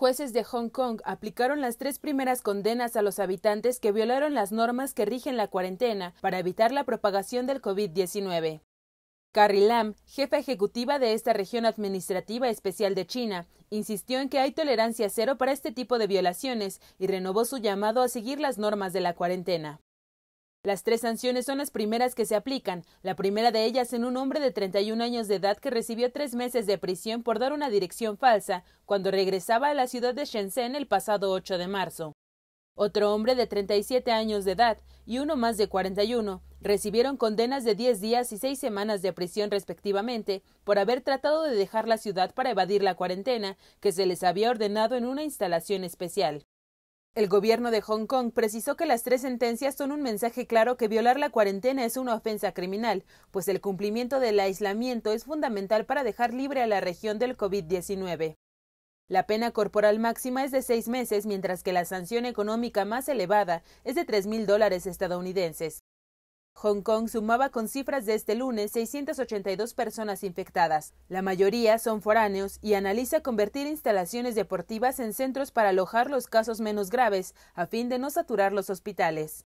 Jueces de Hong Kong aplicaron las tres primeras condenas a los habitantes que violaron las normas que rigen la cuarentena para evitar la propagación del COVID-19. Carrie Lam, jefa ejecutiva de esta región administrativa especial de China, insistió en que hay tolerancia cero para este tipo de violaciones y renovó su llamado a seguir las normas de la cuarentena. Las tres sanciones son las primeras que se aplican, la primera de ellas en un hombre de 31 años de edad que recibió tres meses de prisión por dar una dirección falsa cuando regresaba a la ciudad de Shenzhen el pasado 8 de marzo. Otro hombre de 37 años de edad y uno más de 41 recibieron condenas de 10 días y seis semanas de prisión respectivamente por haber tratado de dejar la ciudad para evadir la cuarentena que se les había ordenado en una instalación especial. El gobierno de Hong Kong precisó que las tres sentencias son un mensaje claro que violar la cuarentena es una ofensa criminal, pues el cumplimiento del aislamiento es fundamental para dejar libre a la región del COVID-19. La pena corporal máxima es de seis meses, mientras que la sanción económica más elevada es de tres mil dólares estadounidenses. Hong Kong sumaba con cifras de este lunes 682 personas infectadas. La mayoría son foráneos y analiza convertir instalaciones deportivas en centros para alojar los casos menos graves a fin de no saturar los hospitales.